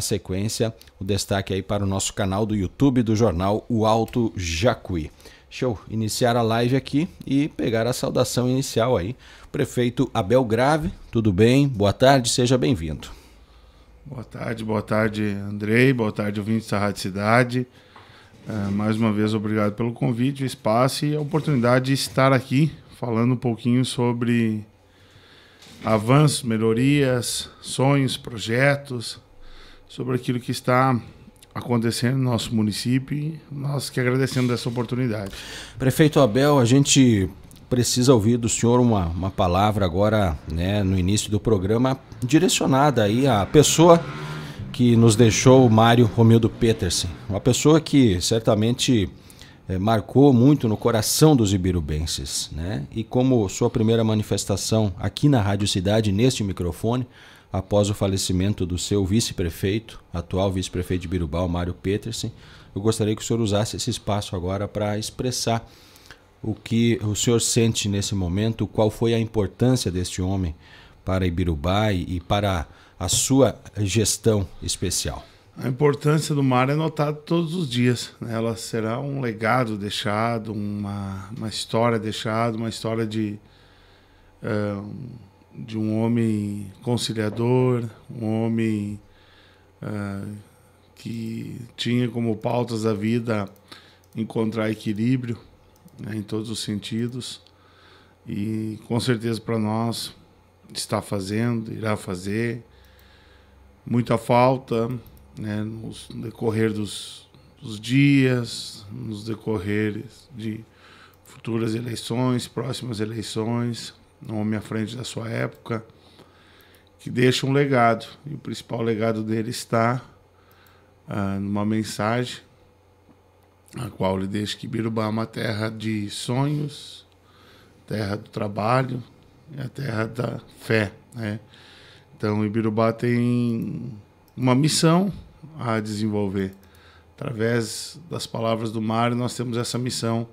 Na sequência, o destaque aí para o nosso canal do YouTube do jornal O Alto Jacuí. Deixa eu iniciar a live aqui e pegar a saudação inicial aí. Prefeito Abel Grave, tudo bem? Boa tarde, seja bem-vindo. Boa tarde, boa tarde, Andrei, boa tarde, ouvintes da Rádio Cidade. É, mais uma vez, obrigado pelo convite, o espaço e a oportunidade de estar aqui falando um pouquinho sobre avanços, melhorias, sonhos, projetos, sobre aquilo que está acontecendo no nosso município. Nós que agradecemos essa oportunidade. Prefeito Abel, a gente precisa ouvir do senhor uma, uma palavra agora, né, no início do programa, direcionada aí à pessoa que nos deixou o Mário Romildo Petersen. Uma pessoa que certamente é, marcou muito no coração dos ibirubenses, né? E como sua primeira manifestação aqui na Rádio Cidade, neste microfone, após o falecimento do seu vice-prefeito, atual vice-prefeito de Birubal, Mário Petersen. Eu gostaria que o senhor usasse esse espaço agora para expressar o que o senhor sente nesse momento, qual foi a importância deste homem para Ibirubá e para a sua gestão especial. A importância do mar é notada todos os dias. Né? Ela será um legado deixado, uma, uma história deixada, uma história de. Eh, de um homem conciliador, um homem uh, que tinha como pautas da vida encontrar equilíbrio né, em todos os sentidos e com certeza para nós está fazendo, irá fazer muita falta né, no decorrer dos, dos dias, nos decorrer de futuras eleições, próximas eleições um homem à frente da sua época, que deixa um legado. E o principal legado dele está ah, numa mensagem, a qual ele deixa que Birubá é uma terra de sonhos, terra do trabalho, é a terra da fé. Né? Então, Ibirubá tem uma missão a desenvolver. Através das palavras do Mário, nós temos essa missão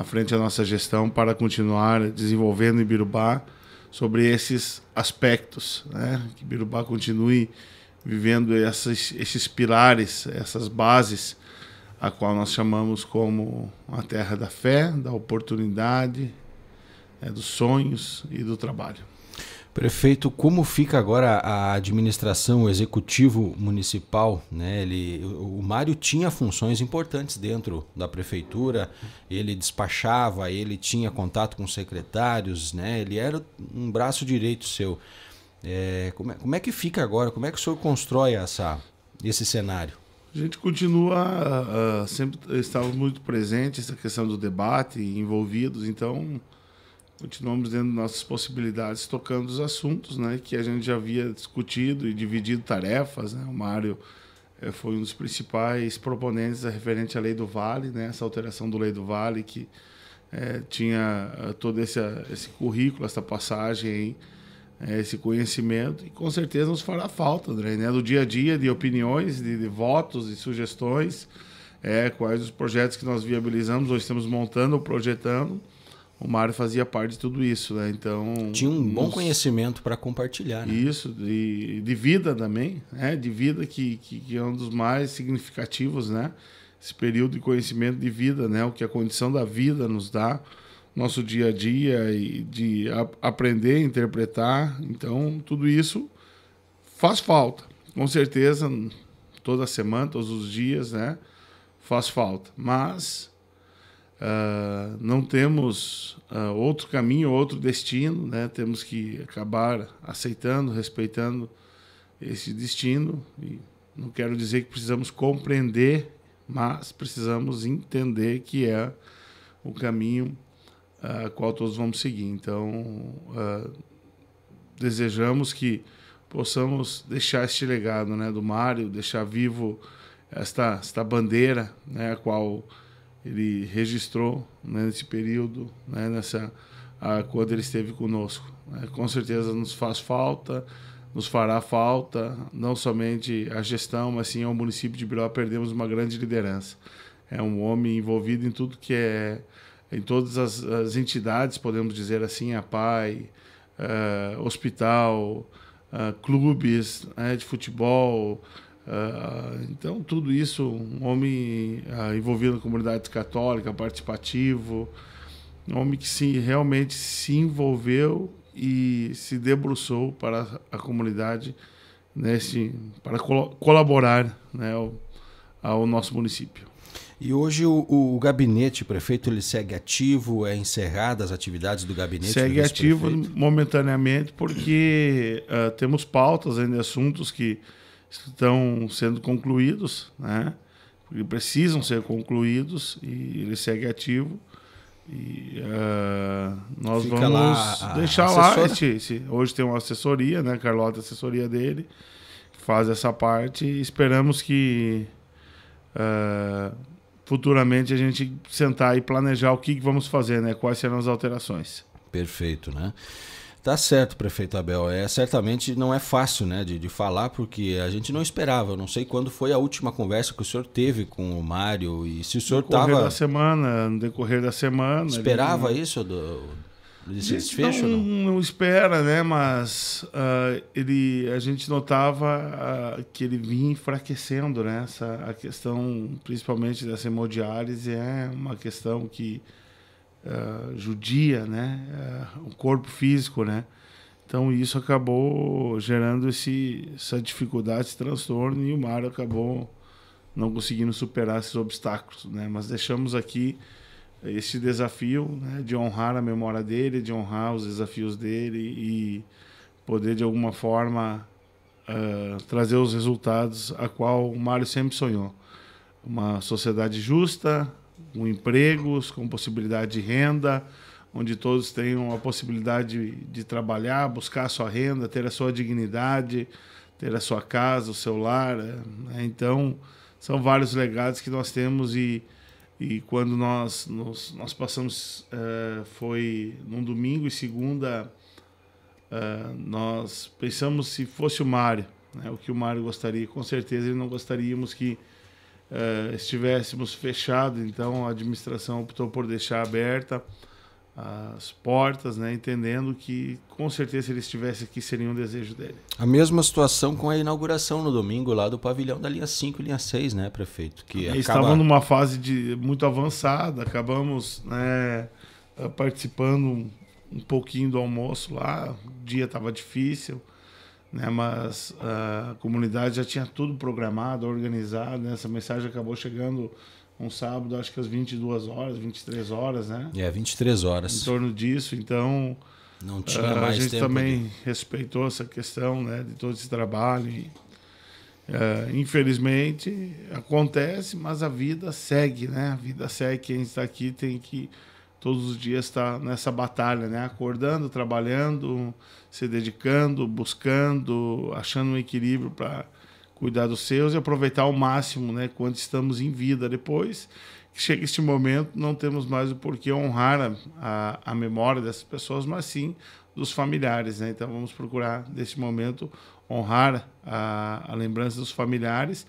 à frente da nossa gestão para continuar desenvolvendo Ibirubá sobre esses aspectos, né? que Ibirubá continue vivendo essas, esses pilares, essas bases, a qual nós chamamos como a terra da fé, da oportunidade, né? dos sonhos e do trabalho. Prefeito, como fica agora a administração, o executivo municipal? Né? Ele, o Mário tinha funções importantes dentro da prefeitura, ele despachava, ele tinha contato com secretários, né? ele era um braço direito seu. É, como, é, como, é, que fica agora? Como é que o senhor constrói essa, esse cenário? A gente continua, uh, sempre estávamos muito presente essa questão do debate, envolvidos, então continuamos dentro das nossas possibilidades tocando os assuntos, né, que a gente já havia discutido e dividido tarefas, né? O Mário eh, foi um dos principais proponentes referente à lei do Vale, né, essa alteração da lei do Vale que é, tinha eh, todo esse, esse currículo, essa passagem, é, esse conhecimento e com certeza nos fará falta, André, né, do dia a dia, de opiniões, de, de votos, de sugestões, é, quais os projetos que nós viabilizamos ou estamos montando ou projetando o Mário fazia parte de tudo isso, né? Então tinha um bom conhecimento para compartilhar. Né? Isso de, de vida também, né? De vida que, que, que, é um dos mais significativos, né? Esse período de conhecimento de vida, né? O que a condição da vida nos dá, nosso dia a dia e de a, aprender, interpretar. Então tudo isso faz falta, com certeza toda semana, todos os dias, né? Faz falta, mas Uh, não temos uh, outro caminho, outro destino, né? temos que acabar aceitando, respeitando esse destino. E não quero dizer que precisamos compreender, mas precisamos entender que é o caminho uh, qual todos vamos seguir. Então, uh, desejamos que possamos deixar este legado né, do Mário, deixar vivo esta, esta bandeira, né, a qual ele registrou né, nesse período, né, nessa a, quando ele esteve conosco. Né? Com certeza nos faz falta, nos fará falta, não somente a gestão, mas sim ao município de Biló perdemos uma grande liderança. É um homem envolvido em tudo que é, em todas as, as entidades, podemos dizer assim, a PAI, uh, hospital, uh, clubes né, de futebol, ah, então, tudo isso, um homem uh, envolvido na comunidade católica, participativo, um homem que se, realmente se envolveu e se debruçou para a comunidade nesse, para col colaborar né, ao, ao, nosso município. E hoje o, o, gabinete prefeito ele segue ativo, é encerrada as atividades do gabinete? Segue do ativo momentaneamente porque uh, temos pautas ainda assuntos que estão sendo concluídos, né? Porque precisam ser concluídos e ele segue ativo. E uh, nós Fica vamos lá deixar lá. Esse, esse, hoje tem uma assessoria, né? Carlota, assessoria dele, faz essa parte. E esperamos que uh, futuramente a gente sentar e planejar o que vamos fazer, né? Quais serão as alterações. Perfeito, né? Tá certo, prefeito Abel. É, certamente não é fácil né, de, de falar, porque a gente não esperava. Eu não sei quando foi a última conversa que o senhor teve com o Mário e se o senhor estava. No decorrer tava... da semana, no decorrer da semana. Esperava ele... isso do, do desfecho? Não, não, não espera, né? Mas uh, ele, a gente notava uh, que ele vinha enfraquecendo, né? Essa, a questão, principalmente dessa hemodiálise, é uma questão que eh, judia, né? Uh, o corpo físico, né? Então isso acabou gerando esse, essa dificuldade, esse transtorno e o Mário acabou não conseguindo superar esses obstáculos, né? Mas deixamos aqui esse desafio né, de honrar a memória dele, de honrar os desafios dele e poder de alguma forma uh, trazer os resultados a qual o Mário sempre sonhou, uma sociedade justa, com empregos, com possibilidade de renda, onde todos tenham a possibilidade de trabalhar, buscar a sua renda, ter a sua dignidade, ter a sua casa, o seu lar. Eh, né? Então, são vários legados que nós temos e, e quando nós, nós, nós passamos, uh, foi num domingo e segunda, uh, nós pensamos se fosse o Mário, né? o que o Mário gostaria. Com certeza ele não gostaríamos que uh, estivéssemos fechados, então a administração optou por deixar aberta as portas, né, entendendo que com certeza se ele estivesse aqui seria um desejo dele. A mesma situação com a inauguração no domingo lá do pavilhão da linha 5 e linha 6, né, prefeito? Que acaba... Estavam numa fase de muito avançada, acabamos né, eh, participando um pouquinho do almoço lá, o dia estava difícil, né? Mas ah, a comunidade já tinha tudo programado, organizado, né? Essa mensagem acabou chegando um sábado, acho que às 22 horas, 23 horas, né? É, 23 horas. Em torno disso, então... Não tinha ah, mais A gente tempo também respeitou essa questão, né? De todo esse trabalho e... É, infelizmente acontece, mas a vida segue, né? A vida segue. Quem está aqui tem que todos os dias está nessa batalha, né? Acordando, trabalhando, se dedicando, buscando, achando um equilíbrio para cuidar dos seus e aproveitar ao máximo, né? Quando estamos em vida depois que chega este momento, não temos mais o porquê honrar a, a, a memória dessas pessoas, mas sim dos familiares, né? Então vamos procurar neste momento honrar a, a lembrança dos familiares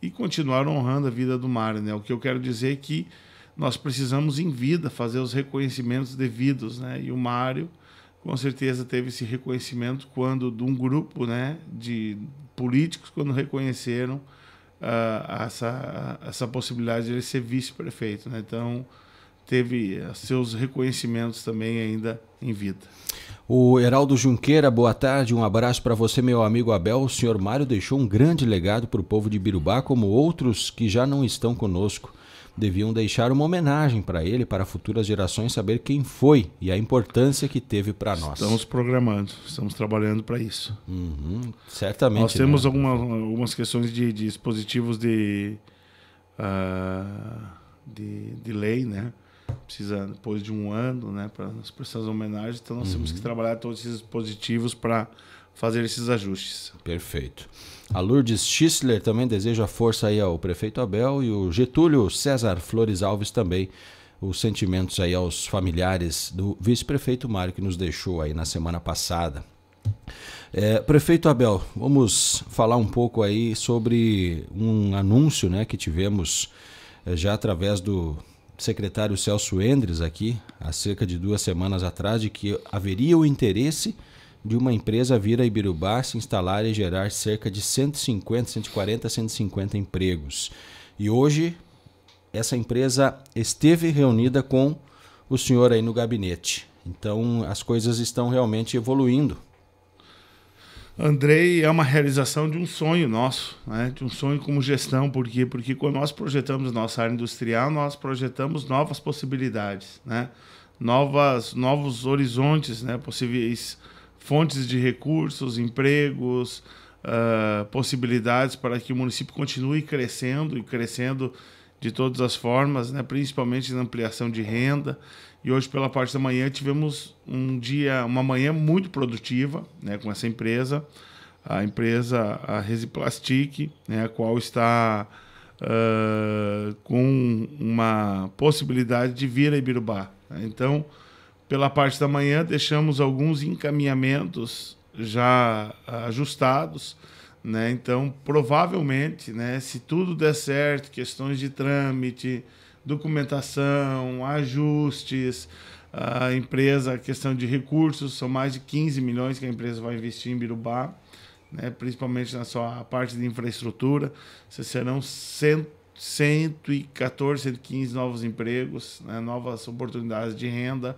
e continuar honrando a vida do Mário, né? O que eu quero dizer é que nós precisamos em vida fazer os reconhecimentos devidos, né? E o Mário com certeza teve esse reconhecimento quando de um grupo, né, de políticos quando reconheceram uh, essa essa possibilidade de ele ser vice-prefeito, né? Então teve seus reconhecimentos também ainda em vida. O Heraldo Junqueira, boa tarde, um abraço para você, meu amigo Abel. O senhor Mário deixou um grande legado para o povo de Birubá, como outros que já não estão conosco deviam deixar uma homenagem para ele, para futuras gerações saber quem foi e a importância que teve para nós. Estamos programando, estamos trabalhando para isso. Uhum, certamente. Nós temos né? algumas, algumas questões de, de dispositivos de, uh, de, de lei, né? precisa depois de um ano, né, para pessoas homenagens, então nós uhum. temos que uhum. trabalhar todos esses positivos para fazer esses ajustes. Perfeito. A Lourdes Schissler também deseja força aí ao prefeito Abel e o Getúlio César Flores Alves também. Os sentimentos aí aos familiares do vice-prefeito Mário que nos deixou aí na semana passada. É, prefeito Abel, vamos falar um pouco aí sobre um anúncio né, que tivemos eh, já através do, secretário Celso Endres aqui, há cerca de duas semanas atrás, de que haveria o interesse de uma empresa vir a Ibirubá se instalar e gerar cerca de 150, 140, 150 empregos. E hoje essa empresa esteve reunida com o senhor aí no gabinete. Então as coisas estão realmente evoluindo Andrei é uma realização de um sonho nosso, né? de um sonho como gestão, por quê? Porque quando nós projetamos nossa área industrial, nós projetamos novas possibilidades, né? novas, novos horizontes, né? possíveis fontes de recursos, empregos, uh, possibilidades para que o município continue crescendo e crescendo de todas as formas, né? principalmente na ampliação de renda. E hoje pela parte da manhã tivemos um dia, uma manhã muito produtiva, né, com essa empresa, a empresa a Resiplastic, né, a qual está uh, com uma possibilidade de vir a Ibirubá. Então, pela parte da manhã deixamos alguns encaminhamentos já ajustados, né? Então, provavelmente, né, se tudo der certo, questões de trâmite, documentação, ajustes, a empresa, a questão de recursos, são mais de 15 milhões que a empresa vai investir em Birubá, né, principalmente na sua parte de infraestrutura. Vocês serão 100, 114, 115 novos empregos, né, novas oportunidades de renda.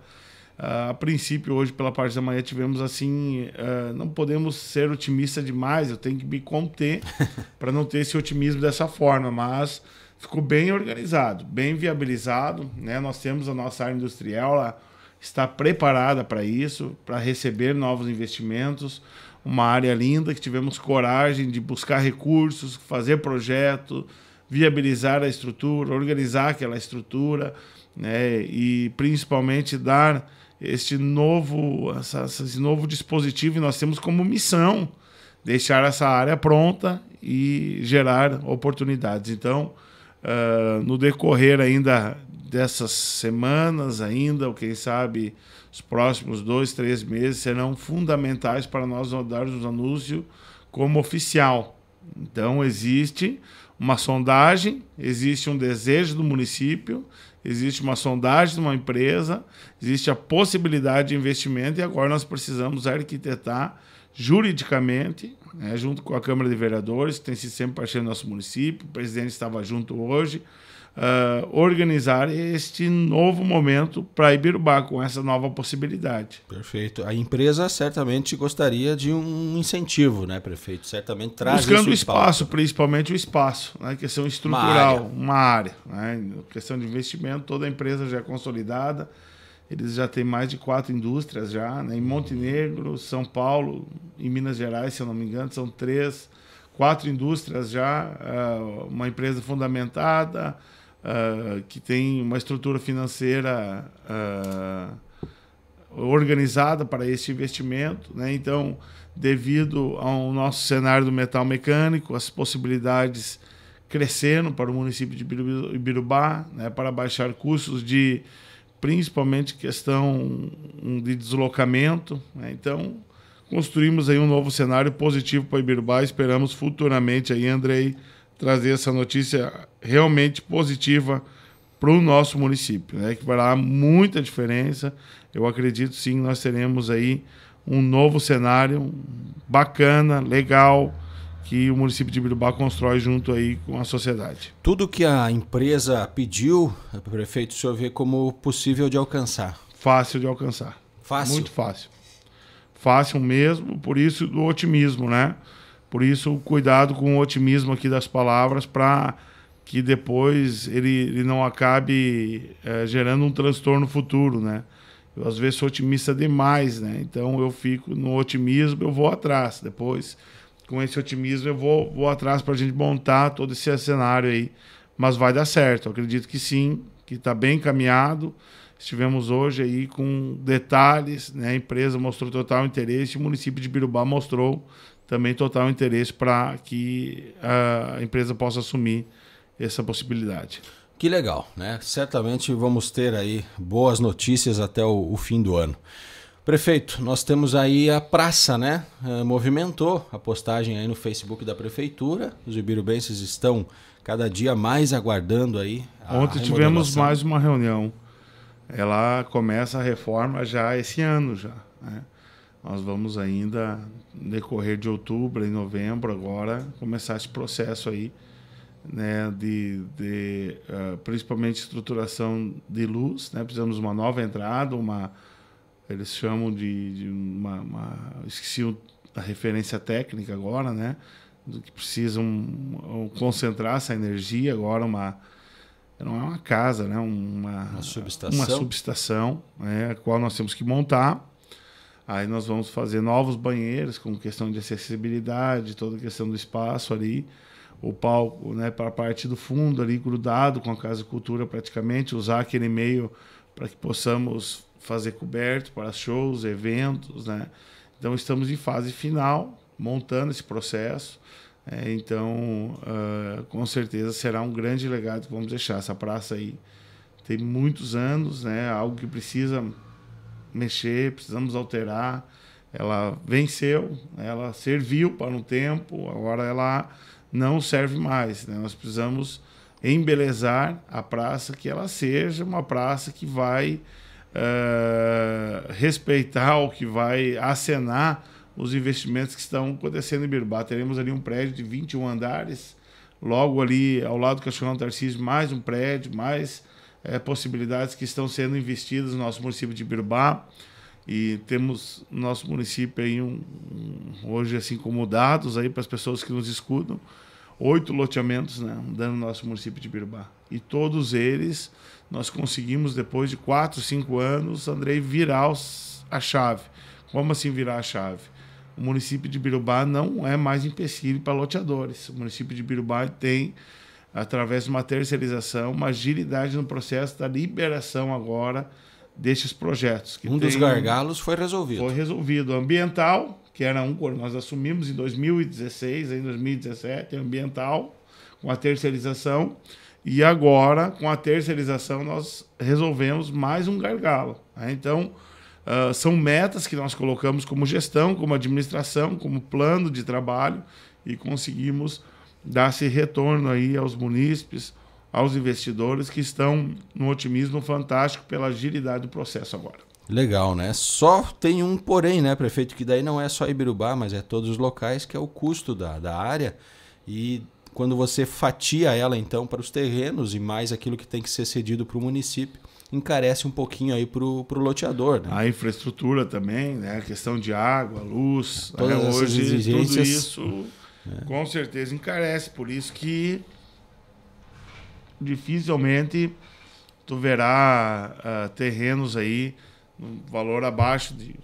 Uh, a princípio, hoje, pela parte da manhã, tivemos assim: uh, não podemos ser otimistas demais, eu tenho que me conter para não ter esse otimismo dessa forma, mas ficou bem organizado, bem viabilizado. Né? Nós temos a nossa área industrial, lá está preparada para isso, para receber novos investimentos. Uma área linda que tivemos coragem de buscar recursos, fazer projeto, viabilizar a estrutura, organizar aquela estrutura né? e principalmente dar este novo, esse novo dispositivo. E nós temos como missão deixar essa área pronta e gerar oportunidades. Então, uh, no decorrer ainda dessas semanas, ainda, ou quem sabe os próximos dois, três meses, serão fundamentais para nós darmos o anúncio como oficial. Então, existe uma sondagem, existe um desejo do município, existe uma sondagem de uma empresa, existe a possibilidade de investimento e agora nós precisamos arquitetar juridicamente né, junto com a Câmara de Vereadores, que tem sido sempre parceiro do nosso município, o presidente estava junto hoje, uh, organizar este novo momento para Ibirubá, com essa nova possibilidade. Perfeito. A empresa certamente gostaria de um incentivo, né, prefeito? Certamente traz Buscando espaço, principalmente o espaço, né, questão é estrutural, uma área, uma área né, questão de investimento, toda a empresa já é consolidada, eles já têm mais de quatro indústrias já, né? Em Montenegro, São Paulo e Minas Gerais, se eu não me engano, são três, quatro indústrias já, ah, uma empresa fundamentada, ah, que tem uma estrutura financeira ah, organizada para esse investimento, né? Então, devido ao nosso cenário do metal mecânico, as possibilidades crescendo para o município de Ibirubá, né? Para baixar custos de principalmente questão de deslocamento. Né? Então, construímos aí um novo cenário positivo para Ibirubá. Esperamos futuramente aí, Andrei, trazer essa notícia realmente positiva para o nosso município, né? que vai dar muita diferença. Eu acredito sim, nós teremos aí um novo cenário bacana, legal, que o município de Birubá constrói junto aí com a sociedade. Tudo que a empresa pediu, prefeito, o senhor vê como possível de alcançar? Fácil de alcançar. Fácil? Muito fácil. Fácil mesmo, por isso do otimismo, né? Por isso, cuidado com o otimismo aqui das palavras para que depois ele, ele não acabe é, gerando um transtorno futuro, né? Eu, às vezes, sou otimista demais, né? Então, eu fico no otimismo, eu vou atrás. Depois, com esse otimismo eu vou, vou atrás para a gente montar todo esse cenário aí. Mas vai dar certo, eu acredito que sim, que está bem encaminhado. Estivemos hoje aí com detalhes, né? a empresa mostrou total interesse, o município de Birubá mostrou também total interesse para que a empresa possa assumir essa possibilidade. Que legal, né? Certamente vamos ter aí boas notícias até o, o fim do ano. Prefeito, nós temos aí a praça, né? Uh, movimentou a postagem aí no Facebook da prefeitura. Os ibirubenses estão cada dia mais aguardando aí. Ontem tivemos mais uma reunião. Ela começa a reforma já esse ano já. Né? Nós vamos ainda decorrer de outubro e novembro agora começar esse processo aí, né? De, de uh, principalmente estruturação de luz, né? Precisamos de uma nova entrada, uma eles chamam de, de uma, uma, Esqueci a referência técnica agora, né? Do que precisam concentrar essa energia agora, uma. Não é uma casa, né? Uma, uma subestação. Uma né? A qual nós temos que montar. Aí nós vamos fazer novos banheiros com questão de acessibilidade, toda a questão do espaço ali, o palco, né, para a parte do fundo ali grudado com a Casa Cultura praticamente, usar aquele meio para que possamos fazer coberto para shows, eventos, né? Então estamos em fase final, montando esse processo. É, então, uh, com certeza será um grande legado que vamos deixar. Essa praça aí tem muitos anos, né? Algo que precisa mexer, precisamos alterar. Ela venceu, ela serviu para um tempo, agora ela não serve mais. Né? Nós precisamos embelezar a praça que ela seja uma praça que vai eh, respeitar o que vai acenar os investimentos que estão acontecendo em Biruba. Teremos ali um prédio de 21 andares, logo ali ao lado do Cachorrão Tarcísio, mais um prédio, mais é, possibilidades que estão sendo investidas no nosso município de Biruba. E temos nosso município aí um, um hoje assim como dados aí para as pessoas que nos escutam, oito loteamentos né, dando nosso município de Birubá. E todos eles nós conseguimos, depois de quatro, cinco anos, Andrei, virar os, a chave. Como assim virar a chave? O município de Birubá não é mais empecilho para loteadores. O município de Birubá tem, através de uma terceirização, uma agilidade no processo da liberação agora destes projetos. um tem, dos gargalos foi resolvido. Foi resolvido. Ambiental, que era um, nós assumimos em 2016, em 2017, ambiental, com a terceirização. E agora, com a terceirização, nós resolvemos mais um gargalo. Né? Então, uh, são metas que nós colocamos como gestão, como administração, como plano de trabalho e conseguimos dar esse retorno aí aos munícipes, aos investidores que estão no otimismo fantástico pela agilidade do processo agora. Legal, né? Só tem um porém, né, prefeito, que daí não é só Ibirubá, mas é todos os locais, que é o custo da, da área. E quando você fatia ela, então, para os terrenos e mais aquilo que tem que ser cedido para o município, encarece um pouquinho aí para o loteador, né? A infraestrutura também, né? A questão de água, luz, né? Todas é, hoje exigências... tudo isso é. com certeza encarece, por isso que dificilmente tu verá uh, terrenos aí um valor abaixo de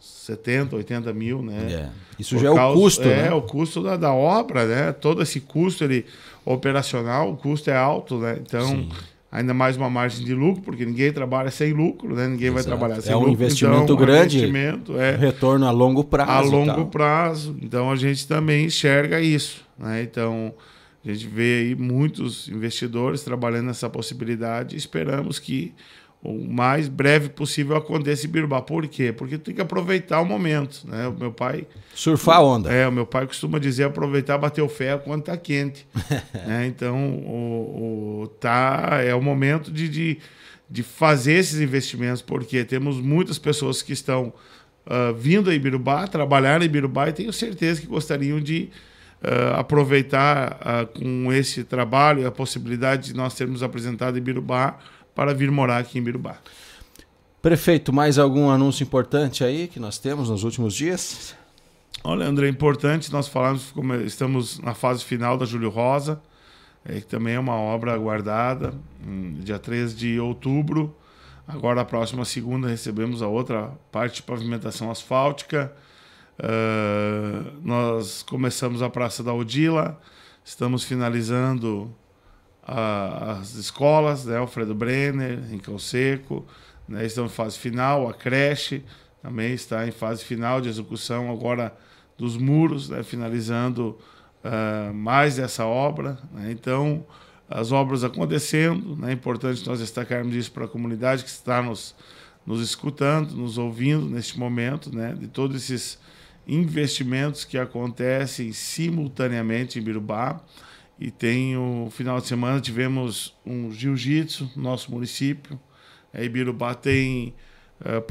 70, 80 mil, né? Yeah. É. Isso Por já causa, é o custo, é, né? o custo da, da, obra, né? Todo esse custo ele, operacional, o custo é alto, né? Então, Sim. ainda mais uma margem de lucro, porque ninguém trabalha sem lucro, né? Ninguém Exato. vai trabalhar é sem é um lucro. Investimento então, grande, é um investimento grande, é, retorno a longo prazo. A longo prazo. Então, a gente também enxerga isso, né? Então, a gente vê aí muitos investidores trabalhando nessa possibilidade esperamos que o mais breve possível aconteça em Birubá. Por quê? Porque tem que aproveitar o momento, né? O meu pai... Surfar a onda. É, o meu pai costuma dizer aproveitar, bater o ferro quando tá quente. né? Então, o, o, tá, é o momento de, de, de, fazer esses investimentos, porque temos muitas pessoas que estão uh, vindo a Ibirubá, trabalhar em Ibirubá, e tenho certeza que gostariam de... Uh, aproveitar uh, com esse trabalho a possibilidade de nós termos apresentado em Ibirubá para vir morar aqui em Birubá. Prefeito, mais algum anúncio importante aí que nós temos nos últimos dias? Olha, André, é importante nós falarmos como estamos na fase final da Júlio Rosa, é, que também é uma obra aguardada. Hum, dia 3 de outubro, agora a próxima segunda, recebemos a outra parte de pavimentação asfáltica. Uh, nós começamos a Praça da Odila, estamos finalizando as escolas, né? Alfredo Brenner, Rincão Seco, né? estão em fase final, a creche também está em fase final de execução agora dos muros, né? finalizando uh, mais essa obra. Né? Então, as obras acontecendo, né? é importante nós destacarmos isso para a comunidade que está nos, nos escutando, nos ouvindo neste momento, né? de todos esses investimentos que acontecem simultaneamente em Birubá. E tem o final de semana tivemos um jiu-jitsu no nosso município. A é, Ibirubá tem uh,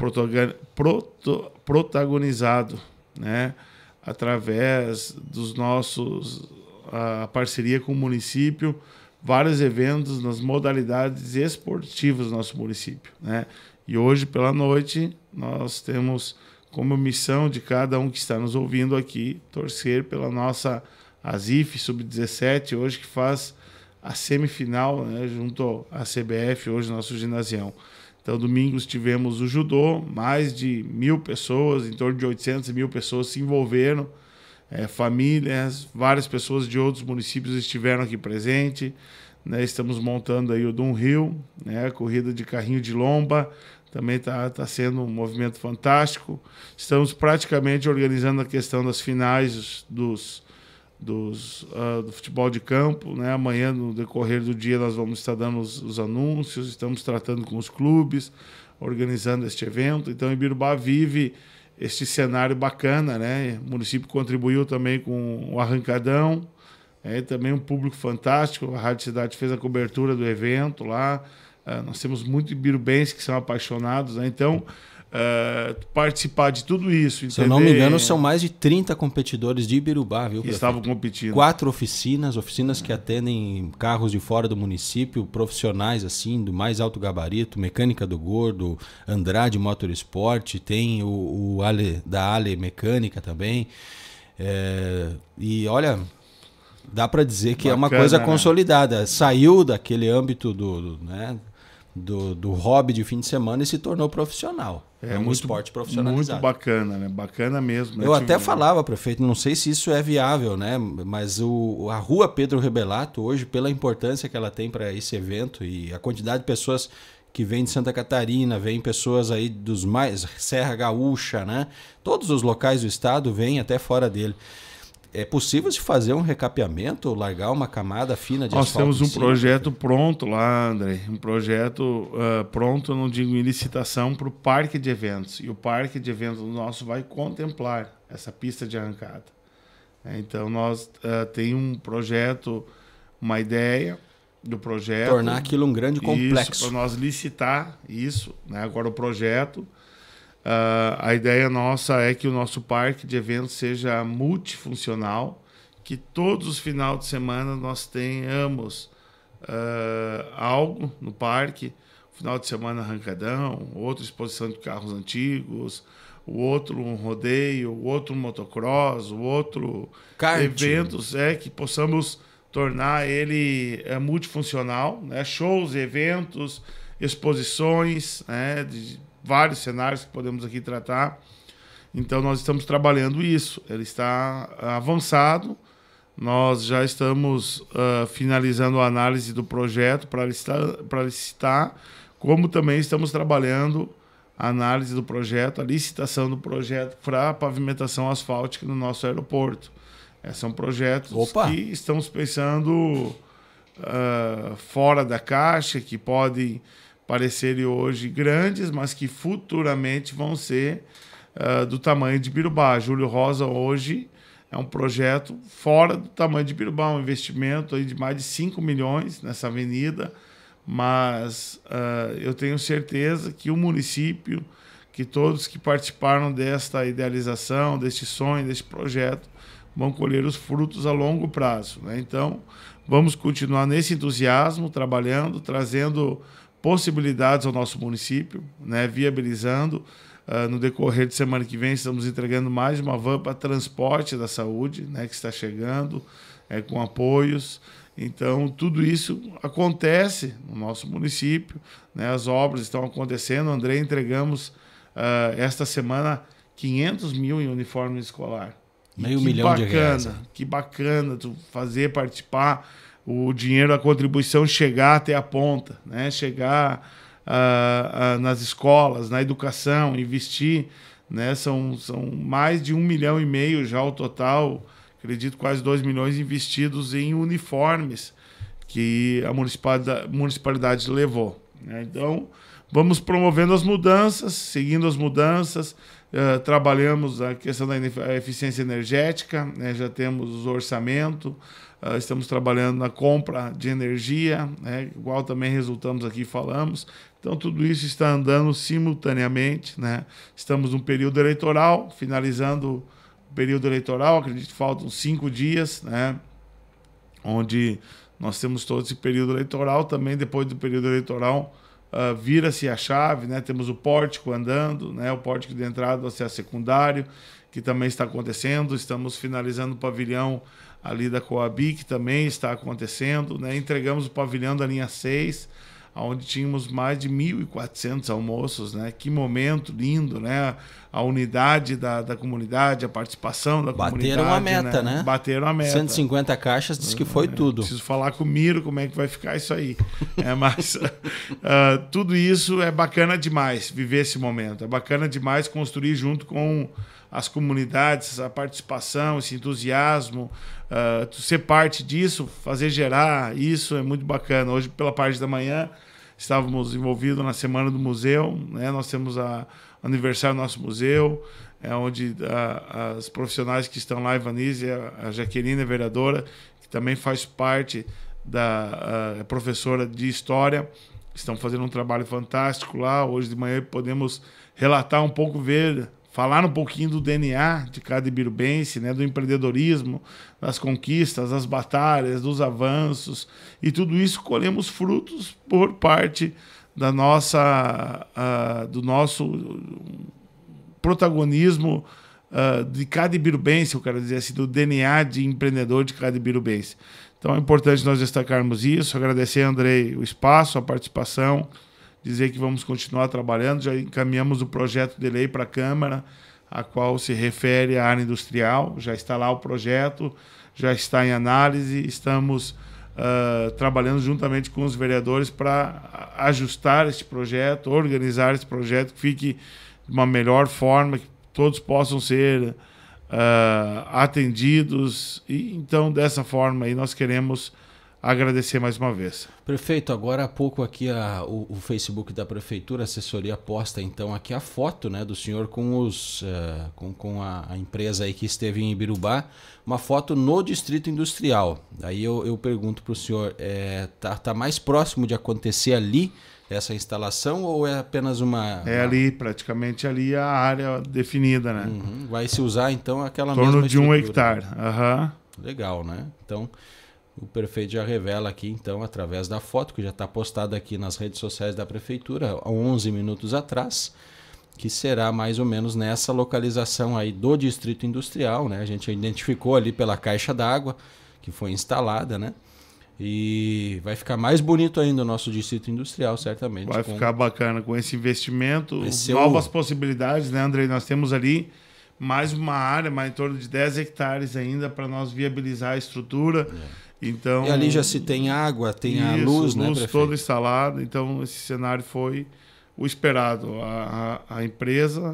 proto, protagonizado, né, através dos nossos a parceria com o município, vários eventos nas modalidades esportivas do nosso município, né? E hoje pela noite nós temos como missão de cada um que está nos ouvindo aqui torcer pela nossa as IF Sub-17, hoje que faz a semifinal né, junto à CBF, hoje nosso ginasião. Então, domingos tivemos o judô, mais de mil pessoas, em torno de 800 mil pessoas se envolveram, é, famílias, várias pessoas de outros municípios estiveram aqui presente. Né, estamos montando aí o Dunhill Rio, né, corrida de carrinho de lomba, também está tá sendo um movimento fantástico. Estamos praticamente organizando a questão das finais dos dos, uh, do futebol de campo. Né? Amanhã, no decorrer do dia, nós vamos estar dando os, os anúncios, estamos tratando com os clubes, organizando este evento. Então, Ibirubá vive este cenário bacana, né? O município contribuiu também com o arrancadão, é, também um público fantástico. A Rádio Cidade fez a cobertura do evento lá. Uh, nós temos muitos birubenses que são apaixonados, né? Então, é, participar de tudo isso. Entender? Se eu não me engano, são mais de 30 competidores de Ibirubá, viu? Que estavam competindo. Quatro oficinas, oficinas é. que atendem carros de fora do município, profissionais assim, do mais alto gabarito, Mecânica do Gordo, Andrade Motorsport, tem o, o Ale, da Ale Mecânica também. É, e olha, dá para dizer que Bacana, é uma coisa né? consolidada. Saiu daquele âmbito do, do né, do, do hobby de fim de semana e se tornou profissional. É, é um muito, esporte profissionalizado. Muito bacana, né? Bacana mesmo. Né, Eu até falava, prefeito, não sei se isso é viável, né? Mas o, a rua Pedro Rebelato, hoje, pela importância que ela tem para esse evento e a quantidade de pessoas que vem de Santa Catarina, vem pessoas aí dos mais Serra Gaúcha, né? Todos os locais do estado vêm até fora dele é possível se fazer um recapeamento, largar uma camada fina de Nós asfalto? Nós temos um cima, projeto pronto lá, André. Um projeto uh, pronto, não digo em licitação, para o parque de eventos. E o parque de eventos nosso vai contemplar essa pista de arrancada. É, então, nós uh, tem um projeto, uma ideia do projeto. Tornar aquilo um grande complexo. Para nós licitar isso. Né? Agora, o projeto Uh, a ideia nossa é que o nosso parque de eventos seja multifuncional, que todos os finais de semana nós tenhamos uh, algo no parque. Final de semana arrancadão, outra exposição de carros antigos, o outro um rodeio, o outro um motocross, o outro Kart. eventos, é que possamos tornar ele é, multifuncional, né? shows, eventos, exposições, né? De, vários cenários que podemos aqui tratar. Então nós estamos trabalhando isso. Ele está ah, avançado. Nós já estamos uh, finalizando a análise do projeto para licitar, para licitar, como também estamos trabalhando a análise do projeto, a licitação do projeto para pavimentação asfáltica no nosso aeroporto. É, são projetos Opa. que estamos pensando uh, fora da caixa, que podem parecerem hoje grandes, mas que futuramente vão ser uh, do tamanho de Birubá. Júlio Rosa hoje é um projeto fora do tamanho de Birubá, um investimento aí de mais de 5 milhões nessa avenida, mas uh, eu tenho certeza que o município, que todos que participaram desta idealização, deste sonho, deste projeto, vão colher os frutos a longo prazo. Né? Então, vamos continuar nesse entusiasmo, trabalhando, trazendo possibilidades ao nosso município, né, viabilizando. Uh, no decorrer de semana que vem, estamos entregando mais uma van para transporte da saúde, né, que está chegando, é, com apoios. Então, tudo isso acontece no nosso município, né, as obras estão acontecendo. André, entregamos uh, esta semana 500 mil em uniforme escolar. Meio que milhão bacana, de reais. Né? Que bacana tu fazer, participar o dinheiro, a contribuição chegar até a ponta, né? chegar uh, uh, nas escolas, na educação, investir. Né? São, são mais de um milhão e meio já o total, acredito quase dois milhões investidos em uniformes que a municipalidade, municipalidade levou. Né? Então, vamos promovendo as mudanças, seguindo as mudanças, uh, trabalhamos a questão da eficiência energética, né? já temos os orçamentos, Uh, estamos trabalhando na compra de energia, né, igual também resultamos aqui falamos. Então tudo isso está andando simultaneamente, né? Estamos num período eleitoral, finalizando o período eleitoral, acredito que faltam cinco dias, né? Onde nós temos todo esse período eleitoral, também depois do período eleitoral uh, vira-se a chave, né? Temos o pórtico andando, né? O pórtico de entrada do acesso secundário, que também está acontecendo. Estamos finalizando o pavilhão ali da Coabi, que também está acontecendo. Né? Entregamos o pavilhão da linha 6, onde tínhamos mais de 1.400 almoços. Né? Que momento lindo, né? A unidade da, da comunidade, a participação da Bateram comunidade. Bateram a meta, né? né? Bateram a meta. 150 caixas, diz que foi é, tudo. Preciso falar com o Miro como é que vai ficar isso aí. É, mas uh, tudo isso é bacana demais, viver esse momento. É bacana demais construir junto com as comunidades, a participação, esse entusiasmo, uh, ser parte disso, fazer gerar isso é muito bacana. Hoje, pela parte da manhã, estávamos envolvidos na Semana do Museu, né? nós temos a aniversário do nosso museu, é onde a, ah, as profissionais que estão lá, a Ivanise, a Jaqueline, a vereadora, que também faz parte da a, ah, é professora de História, estão fazendo um trabalho fantástico lá. Hoje de manhã podemos relatar um pouco, ver falar um pouquinho do DNA de cada ibirubense, né, do empreendedorismo, das conquistas, das batalhas, dos avanços, e tudo isso colhemos frutos por parte da nossa, uh, do nosso protagonismo uh, de cada ibirubense, eu quero dizer assim, do DNA de empreendedor de cada ibirubense. Então é importante nós destacarmos isso, agradecer, Andrei, o espaço, a participação, dizer que vamos continuar trabalhando. Já encaminhamos o projeto de lei para a Câmara, a qual se refere à área industrial. Já está lá o projeto, já está em análise. Estamos uh, trabalhando juntamente com os vereadores para ajustar este projeto, organizar este projeto que fique de uma melhor forma, que todos possam ser uh, atendidos. E então, dessa forma, aí, nós queremos agradecer mais uma vez. Prefeito, agora há pouco aqui a, o, o, Facebook da Prefeitura, assessoria posta então aqui a foto né, do senhor com, os, uh, com, com a, a, empresa aí que esteve em Ibirubá, uma foto no Distrito Industrial. Aí eu, eu pergunto para o senhor, é, tá, mais próximo de acontecer ali essa instalação ou é apenas uma... É uma... ali, praticamente ali a área definida, né? Uhum. Vai se usar então aquela em torno mesma de um hectare, Uhum. Legal, né? Então... O prefeito já revela aqui, então, através da foto que já está postada aqui nas redes sociais da prefeitura, há 11 minutos atrás, que será mais ou menos nessa localização aí do distrito industrial, né? A gente identificou ali pela caixa d'água que foi instalada, né? E vai ficar mais bonito ainda o nosso distrito industrial, certamente. Vai com... ficar bacana com esse investimento, novas o... possibilidades, né, Andrei? Nós temos ali mais uma área, mais em torno de 10 hectares ainda para nós viabilizar a estrutura. É então, e ali já se tem água, tem isso, a luz, luz né, prefeito? toda instalada. Então, esse cenário foi o esperado. A, a, a empresa,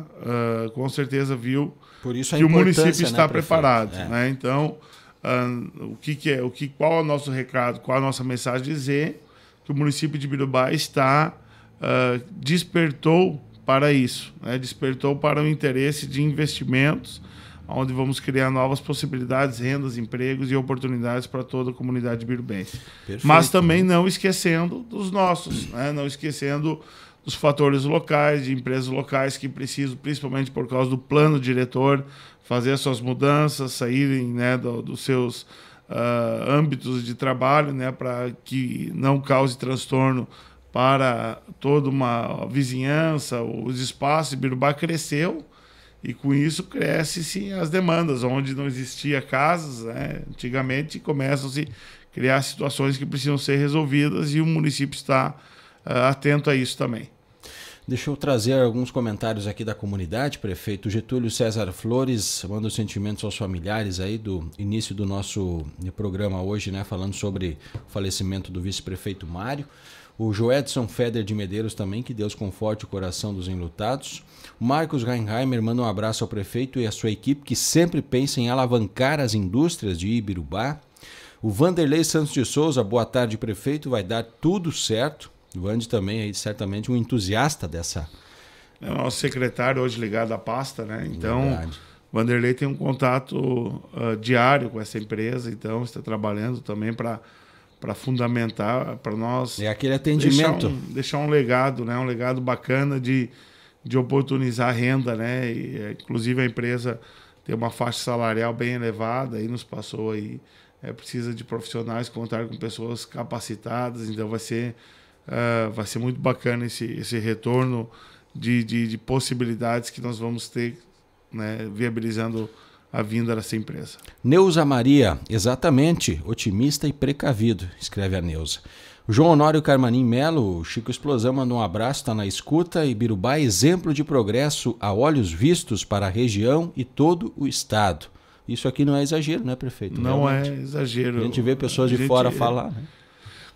uh, com certeza, viu que o município né, está né, preparado. É. Né? Então, uh, o que, que, é, o que, qual é o nosso recado, qual é a nossa mensagem? Dizer que o município de Birubá está, uh, despertou para isso, né? despertou para o interesse de investimentos onde vamos criar novas possibilidades, rendas, empregos e oportunidades para toda a comunidade birubense. Perfeito. Mas também não esquecendo dos nossos, né? não esquecendo dos fatores locais, de empresas locais que precisam, principalmente por causa do plano diretor, fazer suas mudanças, saírem né, do, dos seus uh, âmbitos de trabalho, né, para que não cause transtorno para toda uma vizinhança, os espaços. Birubá cresceu, e com isso cresce sim as demandas, onde não existia casas, né? antigamente começam-se criar situações que precisam ser resolvidas e o município está uh, atento a isso também. Deixa eu trazer alguns comentários aqui da comunidade, prefeito. Getúlio César Flores manda os sentimentos aos familiares aí do início do nosso eh, programa hoje, né? Falando sobre o falecimento do vice-prefeito Mário. O Joedson Feder de Medeiros também, que Deus conforte o coração dos enlutados. Marcos Reinheimer manda um abraço ao prefeito e à sua equipe que sempre pensa em alavancar as indústrias de Ibirubá. O Vanderlei Santos de Souza, boa tarde, prefeito. Vai dar tudo certo. O Andy também é certamente um entusiasta dessa. É o nosso secretário hoje ligado à pasta, né? Então, Verdade. o Vanderlei tem um contato uh, diário com essa empresa, então está trabalhando também para para fundamentar para nós é aquele atendimento deixar um, deixar um legado né um legado bacana de de oportunizar renda, né? E, é, inclusive a empresa tem uma faixa salarial bem elevada e nos passou aí é, precisa de profissionais contar com pessoas capacitadas, então vai ser uh, vai ser muito bacana esse esse retorno de, de, de possibilidades que nós vamos ter, né? Viabilizando a vinda dessa empresa. Neuza Maria, exatamente, otimista e precavido, escreve a Neuza. João Honório Carmanim Melo, Chico Explosão manda um abraço, está na escuta. Ibirubá, exemplo de progresso a olhos vistos para a região e todo o estado. Isso aqui não é exagero, né, prefeito? Não é Realmente. é exagero. A gente vê pessoas gente, de fora falar, né?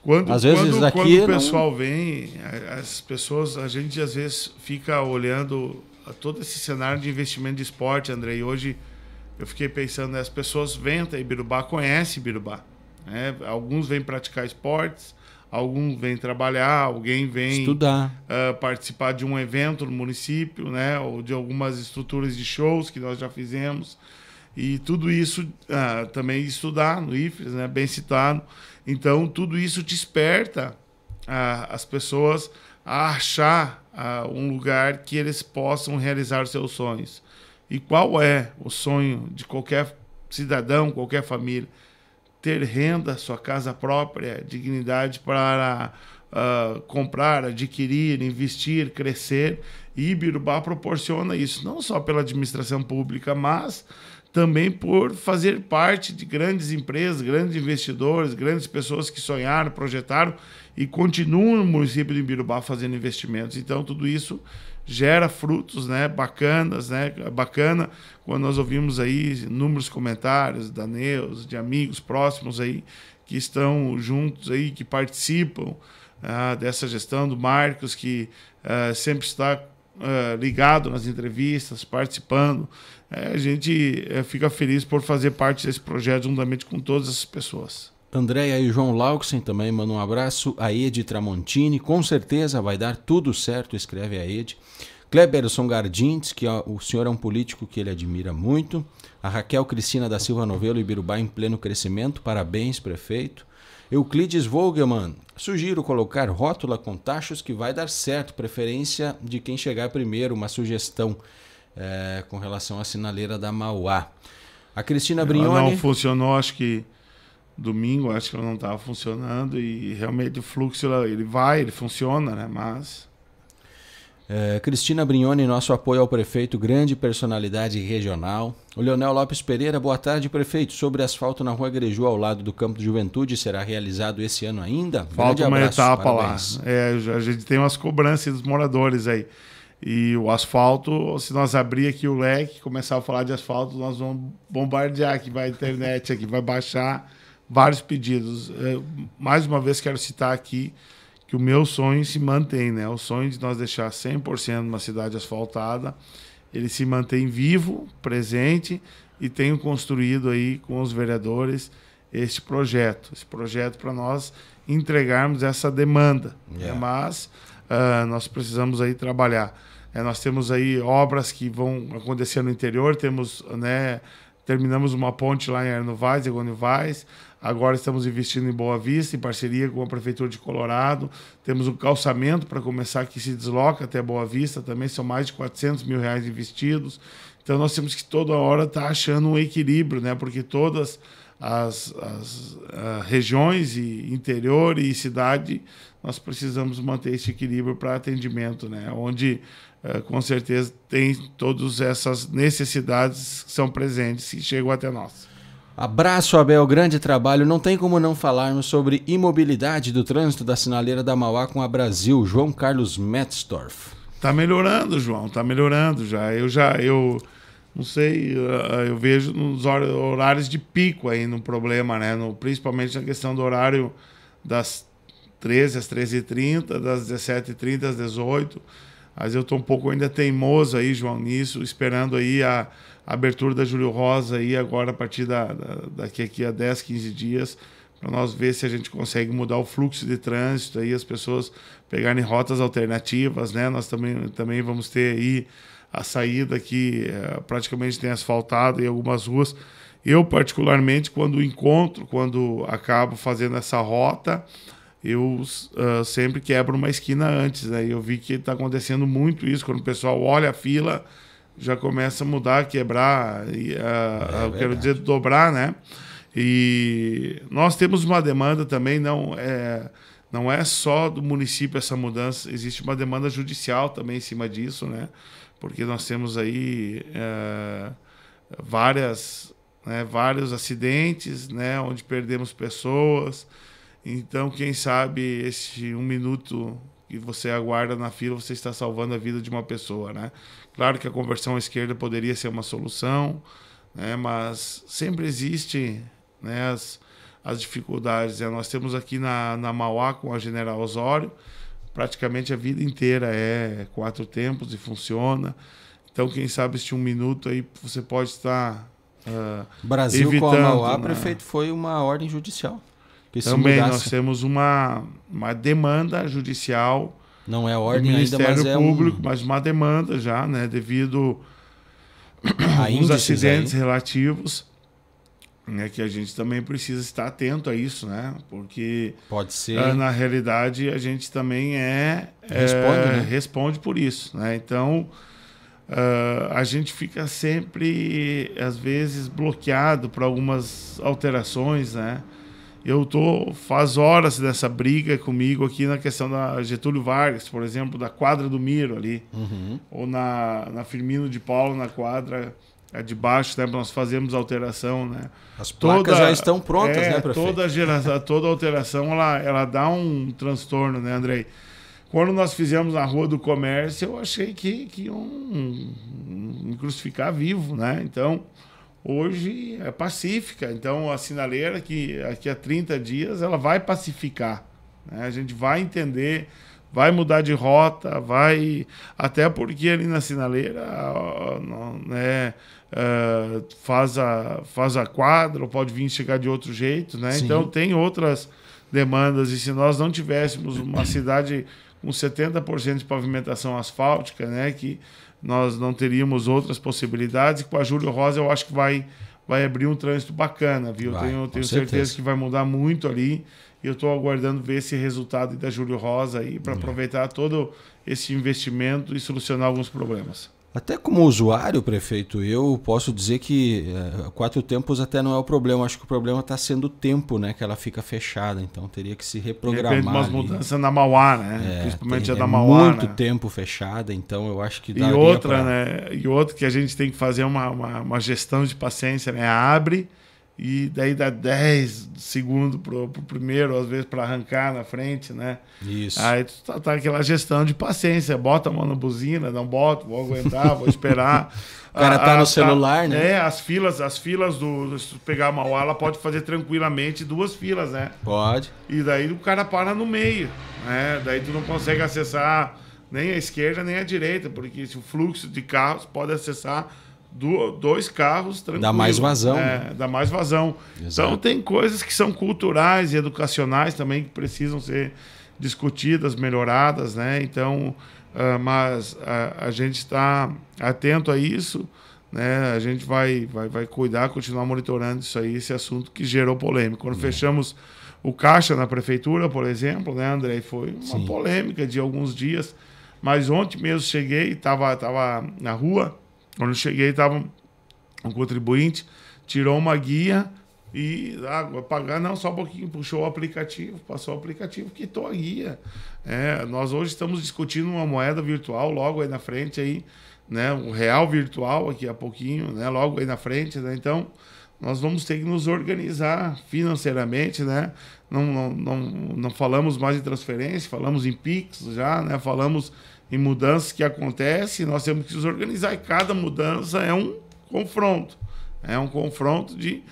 Quando, às vezes quando, daqui quando o pessoal não... vem, as pessoas, a gente às vezes fica olhando todo esse cenário de investimento de esporte, André. E hoje eu fiquei pensando, né, as pessoas vêm até Ibirubá, conhecem Ibirubá. Né? Alguns vêm praticar esportes, algum vem trabalhar, alguém vem estudar, uh, participar de um evento no município, né, ou de algumas estruturas de shows que nós já fizemos e tudo isso uh, também estudar no IFES, né, bem citado. Então tudo isso desperta uh, as pessoas a achar um lugar que eles possam realizar seus sonhos. E qual é o sonho de qualquer cidadão, qualquer família? ter renda, sua casa própria, dignidade para uh, comprar, adquirir, investir, crescer. E Ibirubá proporciona isso, não só pela administração pública, mas também por fazer parte de grandes empresas, grandes investidores, grandes pessoas que sonharam, projetaram e continuam no município de Ibirubá fazendo investimentos. Então, tudo isso gera frutos, né, bacanas, né, bacana quando nós ouvimos aí inúmeros comentários da Neus, de amigos próximos aí que estão juntos aí, que participam ah, dessa gestão do Marcos, que ah, sempre está ah, ligado nas entrevistas, participando. É, a gente eh, fica feliz por fazer parte desse projeto juntamente com todas essas pessoas. Andréia e João Lauxen também mandam um abraço. A Ed Tramontini, com certeza vai dar tudo certo, escreve a Ed. Kleberson Gardins, que o senhor é um político que ele admira muito. A Raquel Cristina da Silva Novelo, Ibirubá em pleno crescimento, parabéns, prefeito. Euclides Vogelman, sugiro colocar rótula com tachos que vai dar certo, preferência de quem chegar primeiro, uma sugestão é, com relação à sinaleira da Mauá. A Cristina Brignone... não funcionou, acho que domingo acho que ela não estava funcionando e realmente o fluxo ele vai, ele funciona, né? Mas é, Cristina Brignone, nosso apoio ao prefeito, grande personalidade regional. O Leonel Lopes Pereira, boa tarde, prefeito. Sobre asfalto na rua Greju, ao lado do Campo de Juventude, será realizado esse ano ainda? Falta grande uma abraço, etapa parabéns. lá. É, a gente tem umas cobranças dos moradores aí. E o asfalto, se nós abrir aqui o leque, começar a falar de asfalto, nós vamos bombardear aqui, vai a internet, aqui vai baixar vários pedidos. Eu, é, mais uma vez, quero citar aqui que o meu sonho se mantém, né? O sonho de nós deixar 100% uma cidade asfaltada, ele se mantém vivo, presente e tenho construído aí com os vereadores este projeto, esse projeto para nós entregarmos essa demanda. Yeah. É. Né? Mas uh, nós precisamos aí trabalhar. É, nós temos aí obras que vão acontecer no interior, temos, né? Terminamos uma ponte lá em Arno Vaz, Egônio Vaz, Agora estamos investindo em Boa Vista, em parceria com a Prefeitura de Colorado. Temos um calçamento para começar que se desloca até Boa Vista também, são mais de 400 mil reais investidos. Então nós temos que toda hora estar tá achando um equilíbrio, né? porque todas as, as, ah, regiões, e interior e cidade, nós precisamos manter esse equilíbrio para atendimento, né? onde ah, com certeza tem todas essas necessidades que são presentes e chegam até nós. Abraço, Abel, grande trabalho. Não tem como não falarmos sobre imobilidade do trânsito da sinaleira da Mauá com a Brasil, João Carlos Metzdorf. Tá melhorando, João, tá melhorando já. Eu já, eu não sei, eh, eu vejo nos horários de pico aí no problema, né? No, principalmente na questão do horário das 13 às 13h30, das 17h30 às 18 Mas eu tô um pouco ainda teimoso aí, João, nisso, esperando aí a a abertura da Júlio Rosa aí agora a partir da, da daqui aqui a 10, 15 dias, para nós ver se a gente consegue mudar o fluxo de trânsito aí, as pessoas pegarem rotas alternativas, né? Nós também, também vamos ter aí a saída que é, praticamente tem asfaltado em algumas ruas. Eu, particularmente, quando encontro, quando acabo fazendo essa rota, eu uh, sempre quebro uma esquina antes. Né? Eu vi que está acontecendo muito isso, quando o pessoal olha a fila já começa a mudar, quebrar, e, a, ah, é ah, eu quero dizer, dobrar, né? E nós temos uma demanda também, não é, não é só do município essa mudança, existe uma demanda judicial também em cima disso, né? Porque nós temos aí é, várias, né, vários acidentes, né? Onde perdemos pessoas. Então, quem sabe esse um minuto que você aguarda na fila, você está salvando a vida de uma pessoa, né? Claro que a conversão à esquerda poderia ser uma solução, né? mas sempre existe né, as, as dificuldades. Né? Nós temos aqui na, na Mauá com a General Osório, praticamente a vida inteira é quatro tempos e funciona. Então, quem sabe se um minuto aí você pode estar. Uh, Brasil evitando, com a Mauá, né? prefeito, foi uma ordem judicial. Também nós temos uma, uma demanda judicial não é ordem ainda, mas é Público, um... mas uma demanda já, né, devido a acidentes aí. relativos, né, que a gente também precisa estar atento a isso, né? Porque pode ser ah, na realidade a gente também é responde, é, né? responde por isso, né? Então uh, a gente fica sempre às vezes bloqueado para algumas alterações, né? eu tô faz horas dessa briga comigo aqui na questão da Getúlio Vargas, por exemplo, da quadra do Miro ali, uhum. ou na, na Firmino de Paulo, na quadra é de baixo, né? Nós fazemos alteração, né? As placas toda, já estão prontas, é, né, prefeito? Toda, geração, toda alteração, ela, ela dá um transtorno, né, Andrei? Quando nós fizemos na Rua do Comércio, eu achei que, que um, um, um, crucificar vivo, né? Então, hoje é pacífica. Então, a sinaleira que aqui a 30 dias ela vai pacificar. Né? A gente vai entender, vai mudar de rota, vai até porque ali na sinaleira, né, é, faz a faz a quadra, ou pode vir chegar de outro jeito, né? Então tem outras demandas e se nós não tivéssemos uma cidade com 70% de pavimentação asfáltica, né, que nós não teríamos outras possibilidades. E com a Júlio Rosa eu acho que vai, vai abrir um trânsito bacana, viu? Vai, tenho, tenho certeza. certeza. que vai mudar muito ali. E eu estou aguardando ver esse resultado da Júlio Rosa aí para uhum. aproveitar todo esse investimento e solucionar alguns problemas. Até como usuário, prefeito, eu posso dizer que é, quatro tempos até não é o problema. Acho que o problema está sendo o tempo, né? Que ela fica fechada. Então teria que se reprogramar. Tem umas mudanças na Mauá, né? É, Principalmente tem, a é da Mauá. É muito né? tempo fechada, então eu acho que daria E outra, pra... né? E outro que a gente tem que fazer é uma, uma, uma gestão de paciência, né? Abre e daí dá 10 segundos pro, pro primeiro, às vezes para arrancar na frente, né? Isso. Aí tu tá, tá, aquela gestão de paciência, bota a mão na buzina, não bota, vou aguentar, vou esperar. o cara tá a, tá no a, celular, tá, né? É, as filas, as filas do se pegar uma ala, pode fazer tranquilamente duas filas, né? Pode. E daí o cara para no meio, né? Daí tu não consegue acessar nem a esquerda nem a direita, porque o fluxo de carros pode acessar do, dois carros tranquilo. Dá mais vazão. É, dá mais vazão. Então, Exato. Então tem coisas que são culturais e educacionais também que precisam ser discutidas, melhoradas, né? Então, uh, mas a, a gente está atento a isso, né? A gente vai, vai, vai cuidar, continuar monitorando isso aí, esse assunto que gerou polêmica. Quando é. fechamos o caixa na prefeitura, por exemplo, né, André? Foi uma Sim. polêmica de alguns dias. Mas ontem mesmo cheguei, estava tava na rua, quando eu cheguei, tava um contribuinte, tirou uma guia e ah, pagar não só um pouquinho, puxou o aplicativo, passou o aplicativo, quitou a guia. É, nós hoje estamos discutindo uma moeda virtual logo aí na frente aí, né, o real virtual aqui a pouquinho, né, logo aí na frente, né? Então, nós vamos ter que nos organizar financeiramente, né? Não, não, não, não falamos mais em transferência, falamos em Pix já, né? Falamos em mudanças que acontecem, nós temos que nos organizar. E cada mudança é um confronto. É um confronto de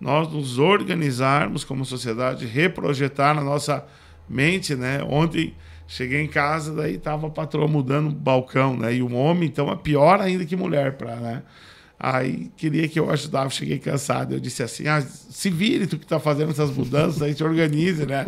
nós nos organizarmos como sociedade, reprojetar na nossa mente, né? Ontem cheguei em casa, daí tava a patroa mudando o balcão, né? E o homem, então, é pior ainda que mulher para, né? Aí queria que eu ajudasse, cheguei cansado. Eu disse assim: ah, se vire tu que tá fazendo essas mudanças, a gente organize, né?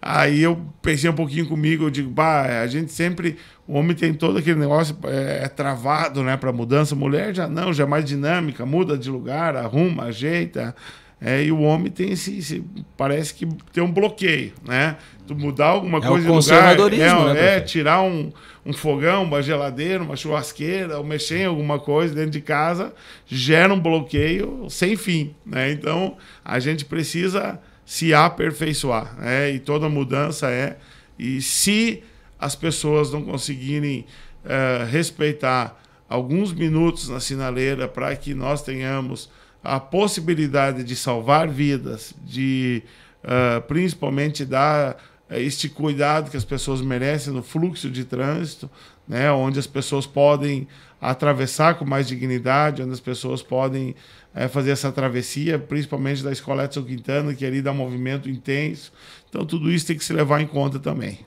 Aí eu pensei um pouquinho comigo, eu digo, bah, a gente sempre. O homem tem todo aquele negócio é, é travado, né, para mudança. Mulher já não, já é mais dinâmica, muda de lugar, arruma, ajeita. É, e o homem tem esse, esse, Parece que tem um bloqueio, né? Tu mudar alguma é coisa o conservadorismo, lugar, né, é, é tirar um, um fogão, uma geladeira, uma churrasqueira, ou mexer em alguma coisa dentro de casa, gera um bloqueio sem fim. Né? Então, a gente precisa se aperfeiçoar. Né? E toda mudança é. E se as pessoas não conseguirem uh, respeitar alguns minutos na sinaleira para que nós tenhamos a possibilidade de salvar vidas, de uh, principalmente dar é este cuidado que as pessoas merecem no fluxo de trânsito, né, onde as pessoas podem atravessar com mais dignidade, onde as pessoas podem é, fazer essa travessia, principalmente da Escola Edson Quintana, que é ali dá movimento intenso. Então, tudo isso tem que se levar em conta também.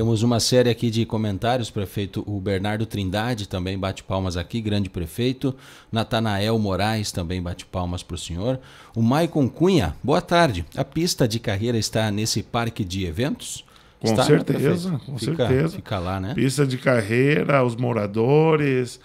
Temos uma série aqui de comentários, prefeito. O Bernardo Trindade também bate palmas aqui, grande prefeito. Natanael Moraes também bate palmas para o senhor. O Maicon Cunha, boa tarde. A pista de carreira está nesse parque de eventos? Com está, né, certeza, né, com fica, certeza. Fica lá, né? Pista de carreira, os moradores.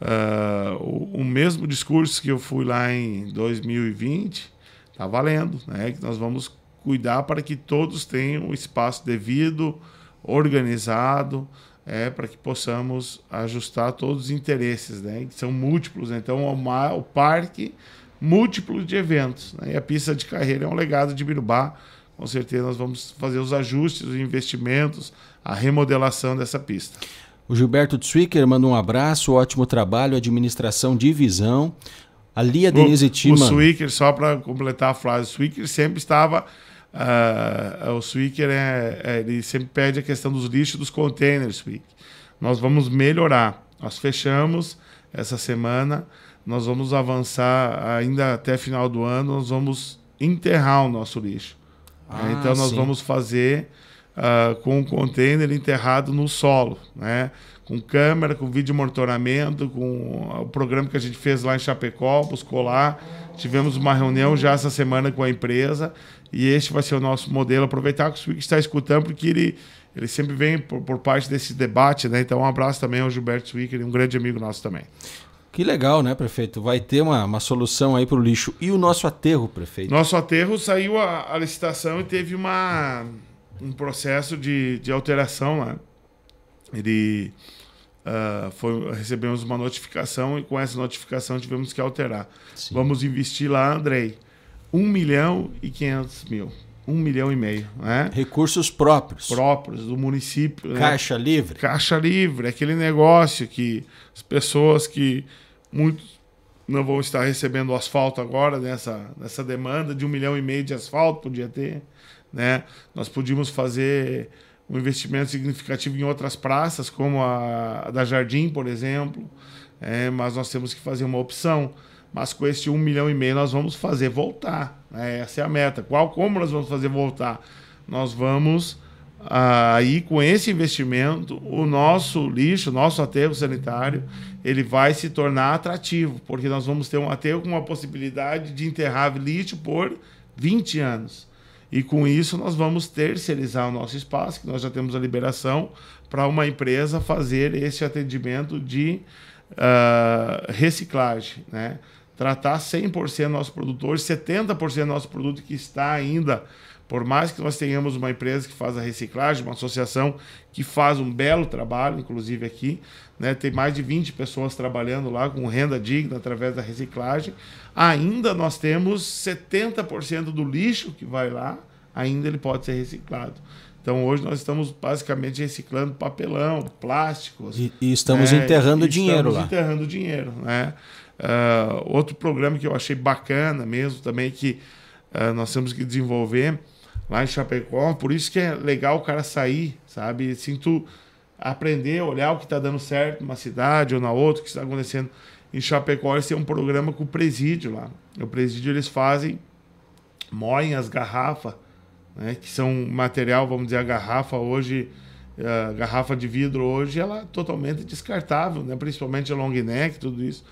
Uh, o, o, mesmo discurso que eu fui lá em 2020 está valendo, né? Que nós vamos cuidar para que todos tenham o espaço devido organizado, é, para que possamos ajustar todos os interesses, né? Que são múltiplos, né? então o, parque múltiplo de eventos. Né? E a pista de carreira é um legado de Birubá. Com certeza nós vamos fazer os ajustes, os investimentos, a remodelação dessa pista. O Gilberto Zwicker manda um abraço, ótimo trabalho, administração de visão. Ali a Denise Tima. O Zwicker, só para completar a frase, o Zwicker sempre estava Uh, o Swicker é, é, ele sempre pede a questão dos lixos dos containers, Swick. Nós vamos melhorar. Nós fechamos essa semana, nós vamos avançar ainda até final do ano, nós vamos enterrar o nosso lixo. Ah, então nós sim. vamos fazer uh, com um container enterrado no solo, né? com câmera, com vídeo monitoramento, com o programa que a gente fez lá em Chapecó, buscou lá. Tivemos uma reunião já essa semana com a empresa e este vai ser o nosso modelo. Aproveitar que o Swig está escutando, porque ele, ele sempre vem por, por, parte desse debate. Né? Então, um abraço também ao Gilberto Swick, é um grande amigo nosso também. Que legal, né, prefeito? Vai ter uma, uma solução aí para o lixo. E o nosso aterro, prefeito? Nosso aterro saiu a, a licitação e teve uma um processo de, de alteração lá. Ele uh, foi, recebemos uma notificação e com essa notificação tivemos que alterar. Sim. Vamos investir lá, Andrei, 1 milhão e 500 mil. 1 milhão e meio. Né? Recursos próprios. Próprios do município. Né? Caixa né? livre. Caixa livre, aquele negócio que as pessoas que muitos não vão estar recebendo asfalto agora nessa, nessa demanda de um milhão e meio de asfalto podia ter. Né? Nós podíamos fazer um investimento significativo em outras praças, como a, da Jardim, por exemplo, é, mas nós temos que fazer uma opção. Mas com esse 1 milhão e meio nós vamos fazer voltar. Né? Essa é a meta. Qual, como nós vamos fazer voltar? Nós vamos ah, aí com esse investimento, o nosso lixo, nosso aterro sanitário, ele vai se tornar atrativo, porque nós vamos ter um aterro com a possibilidade de enterrar lixo por 20 anos. E com isso nós vamos terceirizar o nosso espaço, que nós já temos a liberação para uma empresa fazer esse atendimento de uh, reciclagem, né? Tratar 100% nosso produtor, 70% nosso produto que está ainda por mais que nós tenhamos uma empresa que faz a reciclagem, uma associação que faz um belo trabalho, inclusive aqui, né? tem mais de 20 pessoas trabalhando lá com renda digna através da reciclagem, ainda nós temos 70% do lixo que vai lá, ainda ele pode ser reciclado. Então hoje nós estamos basicamente reciclando papelão, plásticos. E, e estamos né? enterrando e dinheiro estamos lá. Enterrando dinheiro, né? Uh, outro programa que eu achei bacana mesmo também que ah, nós temos que desenvolver lá em Chapecó. Por isso que é legal o cara sair, sabe? Assim, tu aprender, olhar o que está dando certo numa cidade ou na outra, o que está acontecendo. Em Chapecó, eles têm é um programa com o presídio lá. O presídio eles fazem, moem as garrafas, né, que são material, vamos dizer, a garrafa hoje, a garrafa de vidro hoje, ela é totalmente descartável, né, principalmente a long neck, tudo isso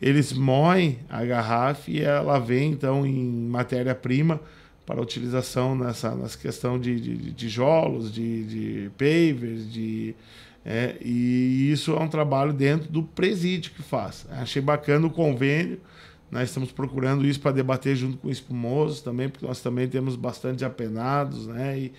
eles moem a garrafa e ela vem então em matéria-prima para utilização nessa, nessa questão de, de, de tijolos, de, de pavers, de, é, e isso é um trabalho dentro do presídio que faz. Achei bacana o convênio, nós estamos procurando isso para debater junto com Espumoso também, porque nós também temos bastante apenados, né? E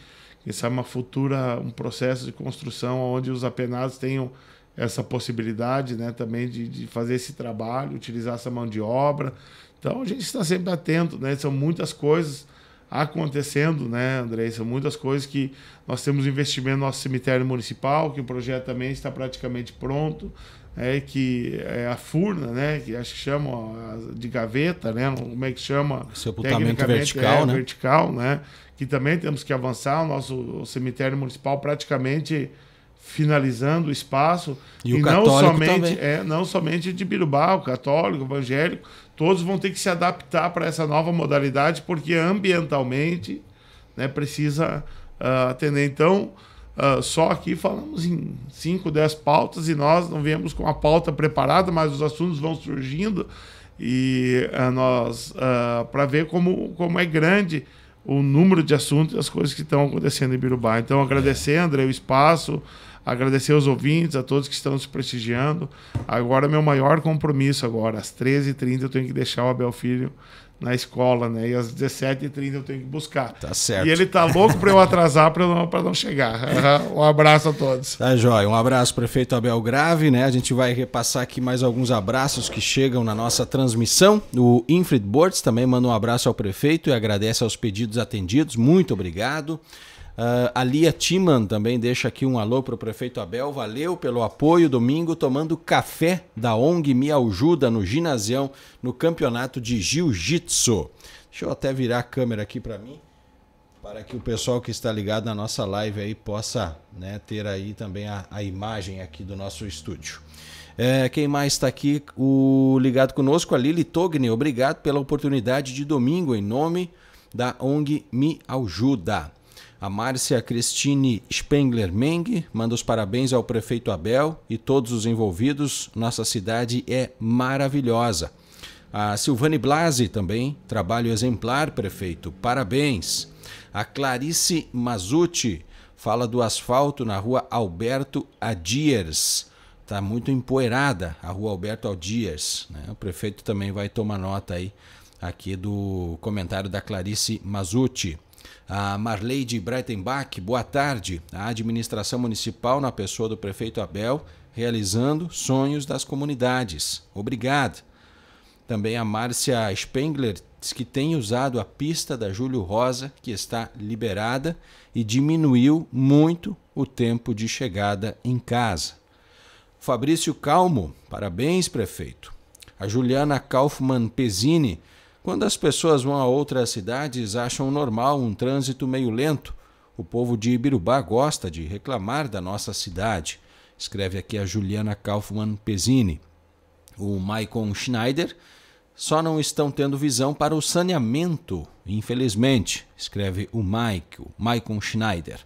isso é uma futura, um processo de construção onde os apenados tenham essa possibilidade né, também de, de fazer esse trabalho, utilizar essa mão de obra. Então a gente está sempre atento, né? São muitas coisas acontecendo, né, Andrei. São muitas coisas que nós temos investimento no nosso cemitério municipal, que o projeto também está praticamente pronto, é que é a furna, né, que acho que chamam de gaveta, né, como é que chama? Sepultamento vertical, é, né? Vertical, né? Que também temos que avançar o nosso cemitério municipal praticamente finalizando o espaço e, e o não somente também. é não somente de Birubá, o católico, o evangélico, todos vão ter que se adaptar para essa nova modalidade porque ambientalmente, né, precisa uh, atender. Então, uh, só aqui falamos em 5, 10 pautas e nós não viemos com a pauta preparada, mas os assuntos vão surgindo e uh, nós para ver como como é grande o número de assuntos e as coisas que estão acontecendo em Birubá. Então, agradecer, André, o espaço, Agradecer aos ouvintes, a todos que estão nos prestigiando. Agora, é meu maior compromisso agora, às 13h30 eu tenho que deixar o Abel Filho na escola, né? E às 17h30 eu tenho que buscar. Tá certo. E ele tá louco para eu atrasar para não, não chegar. um abraço a todos. Tá, Jóia. Um abraço, prefeito Abel Grave, né? A gente vai repassar aqui mais alguns abraços que chegam na nossa transmissão. O Infrid Bortz também manda um abraço ao prefeito e agradece aos pedidos atendidos. Muito obrigado. Uh, ah, a Lia é Timan também deixa aqui um alô para o prefeito Abel. Valeu pelo apoio domingo, tomando café da ONG Me Ajuda no ginásio no campeonato de Jiu-Jitsu. Deixa eu até virar a câmera aqui para mim, para que o pessoal que está ligado na nossa live aí possa né, ter aí também a, a imagem aqui do nosso estúdio. É, quem mais está aqui o ligado conosco? A Lili Togni. Obrigado pela oportunidade de domingo em nome da ONG Me Ajuda. A Márcia Cristine Spengler Meng manda os parabéns ao prefeito Abel e todos os envolvidos. Nossa cidade é maravilhosa. A Silvane Blasi também, trabalho exemplar, prefeito. Parabéns. A Clarice Mazuti fala do asfalto na rua Alberto Adiers. Está muito empoeirada a rua Alberto Adiers. Né? O prefeito também vai tomar nota aí aqui do comentário da Clarice Mazuti. A Marleide Breitenbach, boa tarde. A administração municipal, na pessoa do prefeito Abel, realizando sonhos das comunidades. Obrigado. Também a Márcia Spengler diz que tem usado a pista da Júlio Rosa, que está liberada, e diminuiu muito o tempo de chegada em casa. Fabrício Calmo, parabéns, prefeito. A Juliana Kaufmann Pesini quando as pessoas vão a outras cidades, acham normal um trânsito meio lento. O povo de Ibirubá gosta de reclamar da nossa cidade, escreve aqui a Juliana Kaufmann Pesini. O Maicon Schneider só não estão tendo visão para o saneamento, infelizmente, escreve o Michael, Maicon Schneider.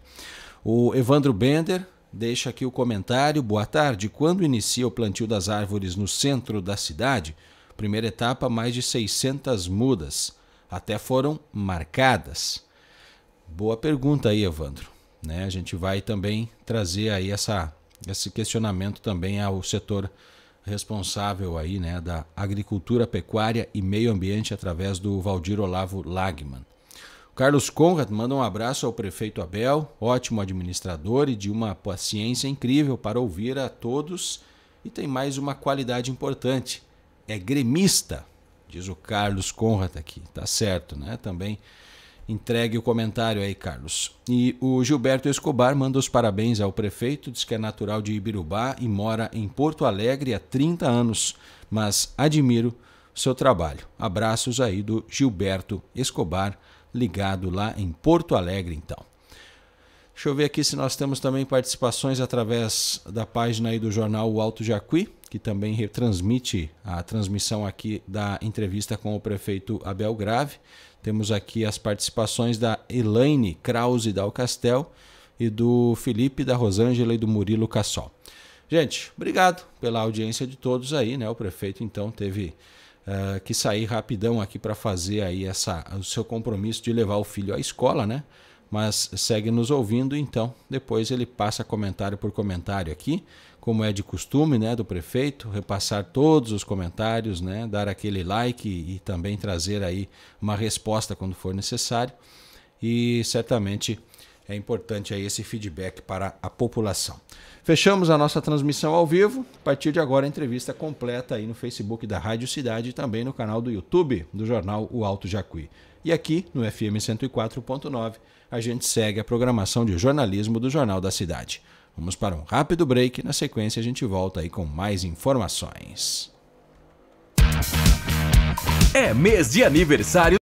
O Evandro Bender deixa aqui o comentário. Boa tarde. Quando inicia o plantio das árvores no centro da cidade? Primeira etapa, mais de 600 mudas. Até foram marcadas. Boa pergunta aí, Evandro. Né? A gente vai também trazer aí essa, esse questionamento também ao setor responsável aí, né, da agricultura, pecuária e meio ambiente através do Valdir Olavo Lagman. Carlos Conrad manda um abraço ao prefeito Abel, ótimo administrador e de uma paciência incrível para ouvir a todos e tem mais uma qualidade importante, é gremista, diz o Carlos Conrad aqui. Tá certo, né? Também entregue o comentário aí, Carlos. E o Gilberto Escobar manda os parabéns ao prefeito, diz que é natural de Ibirubá e mora em Porto Alegre há 30 anos, mas admiro seu trabalho. Abraços aí do Gilberto Escobar, ligado lá em Porto Alegre, então. Deixa eu ver aqui se nós temos também participações através da página aí do jornal O Alto Jacuí que também retransmite a transmissão aqui da entrevista com o prefeito Abel Grave. Temos aqui as participações da Elaine Krause da Alcastel e do Felipe da Rosângela e do Murilo Cassol. Gente, obrigado pela audiência de todos aí, né? O prefeito então teve uh, que sair rapidão aqui para fazer aí essa, o seu compromisso de levar o filho à escola, né? Mas segue nos ouvindo, então depois ele passa comentário por comentário aqui como é de costume, né, do prefeito, repassar todos os comentários, né, dar aquele like e, e também trazer aí uma resposta quando for necessário. E certamente é importante aí esse feedback para a população. Fechamos a nossa transmissão ao vivo. A partir de agora, a entrevista completa aí no Facebook da Rádio Cidade e também no canal do YouTube do jornal O Alto Jacuí. E aqui no FM 104.9, a gente segue a programação de jornalismo do Jornal da Cidade. Vamos para um rápido break, na sequência a gente volta aí com mais informações. É mês de aniversário